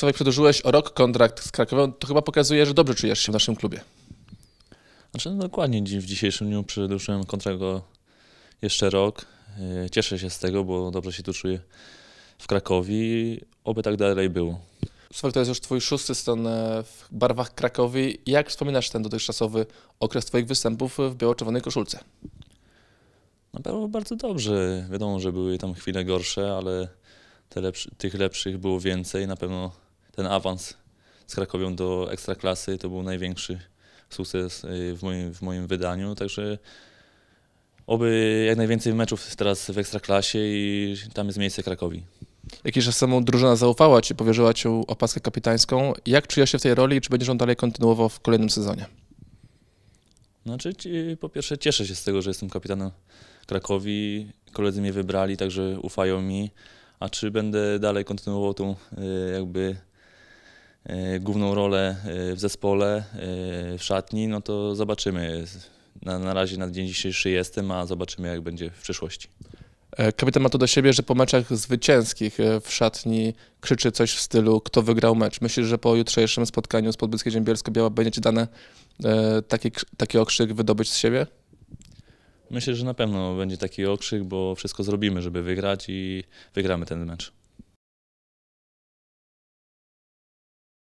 Sławek, przedłużyłeś o rok kontrakt z Krakowem, to chyba pokazuje, że dobrze czujesz się w naszym klubie. Znaczy, no dokładnie, w dzisiejszym dniu przedłużyłem kontrakt o jeszcze rok. E, cieszę się z tego, bo dobrze się tu czuję w Krakowie i oby tak dalej było. Sławek, to jest już twój szósty stan e, w barwach Krakowi. Jak wspominasz ten dotychczasowy okres twoich występów w biało-czerwonej koszulce? Na pewno bardzo dobrze. Wiadomo, że były tam chwile gorsze, ale lepszy, tych lepszych było więcej. Na pewno ten awans z Krakowią do Ekstraklasy to był największy sukces y, w moim, w moim wydaniu, także oby jak najwięcej meczów teraz w Ekstraklasie i tam jest miejsce Krakowi. Jakiś czas temu drużyna zaufała Ci, powierzyła Ci opaskę kapitańską. Jak czujesz się w tej roli i czy będziesz ją dalej kontynuował w kolejnym sezonie? Znaczy, po pierwsze cieszę się z tego, że jestem kapitanem Krakowi, koledzy mnie wybrali, także ufają mi. A czy będę dalej kontynuował tą y, jakby E, główną rolę e, w zespole, e, w szatni, no to zobaczymy. Na, na razie na dzień dzisiejszy jestem, a zobaczymy jak będzie w przyszłości. Kapitan ma to do siebie, że po meczach zwycięskich w szatni krzyczy coś w stylu kto wygrał mecz. Myślisz, że po jutrzejszym spotkaniu z Podbyskiedziem Bielsko-Biała będzie ci dane taki, taki okrzyk wydobyć z siebie? Myślę, że na pewno będzie taki okrzyk, bo wszystko zrobimy, żeby wygrać i wygramy ten mecz.